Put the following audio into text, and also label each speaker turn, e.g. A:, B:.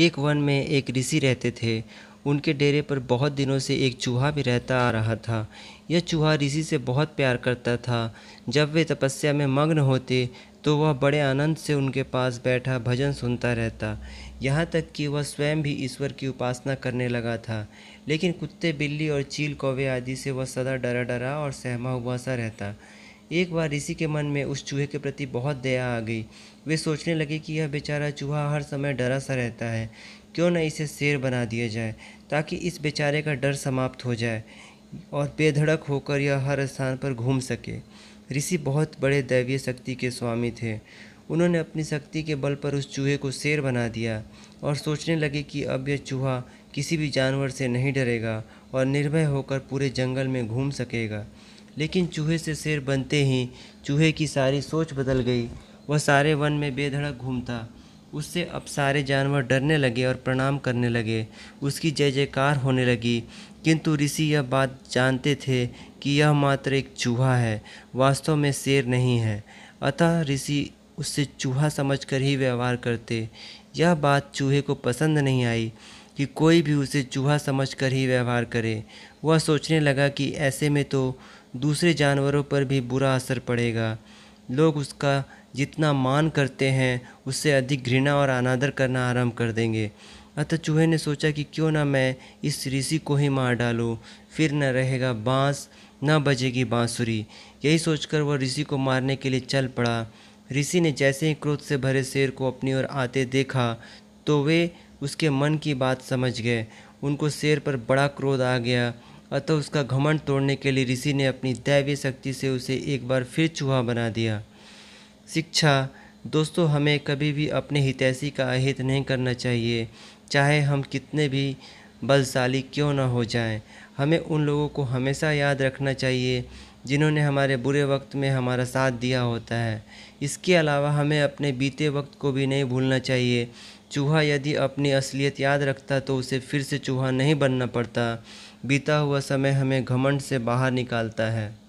A: एक वन में एक ऋषि रहते थे उनके डेरे पर बहुत दिनों से एक चूहा भी रहता आ रहा था यह चूहा ऋषि से बहुत प्यार करता था जब वे तपस्या में मग्न होते तो वह बड़े आनंद से उनके पास बैठा भजन सुनता रहता यहाँ तक कि वह स्वयं भी ईश्वर की उपासना करने लगा था लेकिन कुत्ते बिल्ली और चील कौवे आदि से वह सदा डरा डरा और सहमा हुआ सा रहता एक बार ऋषि के मन में उस चूहे के प्रति बहुत दया आ गई वे सोचने लगे कि यह बेचारा चूहा हर समय डरा सा रहता है क्यों न इसे शेर बना दिया जाए ताकि इस बेचारे का डर समाप्त हो जाए और बेधड़क होकर यह हर स्थान पर घूम सके ऋषि बहुत बड़े दैवीय शक्ति के स्वामी थे उन्होंने अपनी शक्ति के बल पर उस चूहे को शेर बना दिया और सोचने लगे कि अब यह चूहा किसी भी जानवर से नहीं डरेगा और निर्भय होकर पूरे जंगल में घूम सकेगा लेकिन चूहे से शेर बनते ही चूहे की सारी सोच बदल गई वह सारे वन में बेधड़क घूमता उससे अब सारे जानवर डरने लगे और प्रणाम करने लगे उसकी जय जयकार होने लगी किंतु ऋषि यह बात जानते थे कि यह मात्र एक चूहा है वास्तव में शेर नहीं है अतः ऋषि उससे चूहा समझकर ही व्यवहार करते यह बात चूहे को पसंद नहीं आई कि कोई भी उसे चूहा समझकर ही व्यवहार करे वह सोचने लगा कि ऐसे में तो दूसरे जानवरों पर भी बुरा असर पड़ेगा लोग उसका जितना मान करते हैं उससे अधिक घृणा और अनादर करना आरंभ कर देंगे अतः चूहे ने सोचा कि क्यों ना मैं इस ऋषि को ही मार डालूँ फिर न रहेगा बांस न बजेगी बांसुरी यही सोचकर वह ऋषि को मारने के लिए चल पड़ा ऋषि ने जैसे ही क्रोध से भरे शेर को अपनी ओर आते देखा तो वे उसके मन की बात समझ गए उनको शेर पर बड़ा क्रोध आ गया अतः उसका घमंड तोड़ने के लिए ऋषि ने अपनी दैवीय शक्ति से उसे एक बार फिर चूहा बना दिया शिक्षा दोस्तों हमें कभी भी अपने हितैषी का अहित नहीं करना चाहिए चाहे हम कितने भी बलशाली क्यों न हो जाएं हमें उन लोगों को हमेशा याद रखना चाहिए जिन्होंने हमारे बुरे वक्त में हमारा साथ दिया होता है इसके अलावा हमें अपने बीते वक्त को भी नहीं भूलना चाहिए चूहा यदि अपनी असलियत याद रखता तो उसे फिर से चूहा नहीं बनना पड़ता बीता हुआ समय हमें घमंड से बाहर निकालता है